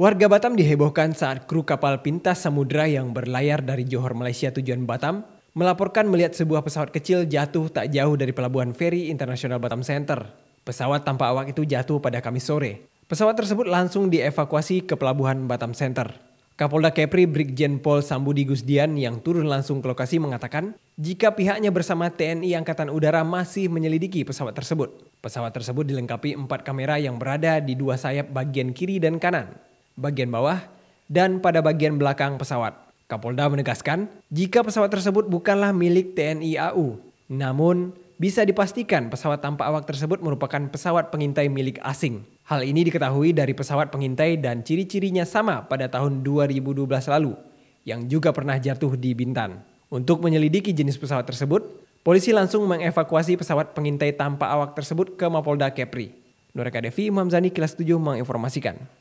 Warga Batam dihebohkan saat kru kapal pintas samudera yang berlayar dari Johor Malaysia tujuan Batam melaporkan melihat sebuah pesawat kecil jatuh tak jauh dari pelabuhan feri internasional Batam Center. Pesawat tanpa awak itu jatuh pada Kamis sore. Pesawat tersebut langsung dievakuasi ke pelabuhan Batam Center. Kapolda Kepri Brigjen Pol Sambudi Gusdian yang turun langsung ke lokasi mengatakan jika pihaknya bersama TNI Angkatan Udara masih menyelidiki pesawat tersebut. Pesawat tersebut dilengkapi empat kamera yang berada di dua sayap bagian kiri dan kanan bagian bawah, dan pada bagian belakang pesawat. Kapolda menegaskan, jika pesawat tersebut bukanlah milik TNI AU, namun bisa dipastikan pesawat tanpa awak tersebut merupakan pesawat pengintai milik asing. Hal ini diketahui dari pesawat pengintai dan ciri-cirinya sama pada tahun 2012 lalu, yang juga pernah jatuh di Bintan. Untuk menyelidiki jenis pesawat tersebut, polisi langsung mengevakuasi pesawat pengintai tanpa awak tersebut ke Mapolda Kepri. Nureka Devi, Imam Zani, Kilas 7 menginformasikan.